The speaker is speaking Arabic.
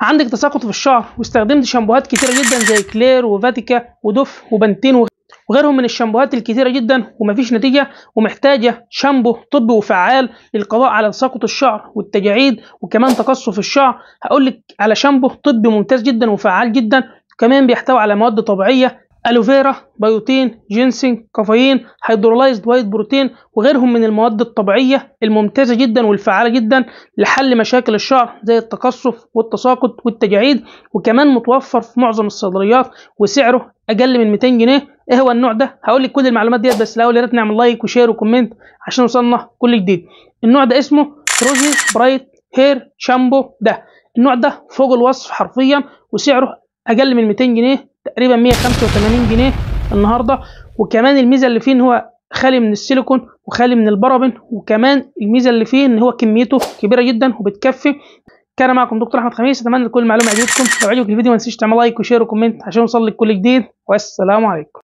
عندك تساقط في الشعر واستخدمت شامبوهات كتيره جدا زي كلير وفاتيكا ودوف وبنتين وغيرهم من الشامبوهات الكتيره جدا ومفيش نتيجه ومحتاجه شامبو طبي وفعال للقضاء على تساقط الشعر والتجاعيد وكمان تقصف الشعر هقولك على شامبو طبي ممتاز جدا وفعال جدا كمان بيحتوي على مواد طبيعيه الوفيرا بيوتين جينسين كافيين هيدرولايزد وايت بروتين وغيرهم من المواد الطبيعيه الممتازه جدا والفعاله جدا لحل مشاكل الشعر زي التقصف والتساقط والتجاعيد وكمان متوفر في معظم الصيدليات وسعره اقل من 200 جنيه ايه هو النوع ده هقول لك كل المعلومات ديت بس الاول يا ريت نعمل لايك وشير وكومنت عشان يوصلنا كل جديد النوع ده اسمه روزي برايت هير شامبو ده النوع ده فوق الوصف حرفيا وسعره اقل من 200 جنيه تقريبا 185 جنيه النهارده وكمان الميزه اللي فيه ان هو خالي من السيليكون وخالي من البرابن وكمان الميزه اللي فيه ان هو كميته كبيره جدا وبتكفي كان معكم دكتور احمد خميس اتمنى كل المعلومه عجبتكم لو عجبك الفيديو ما تنسيش تعمل لايك وشير وكومنت عشان يوصل لك كل جديد والسلام عليكم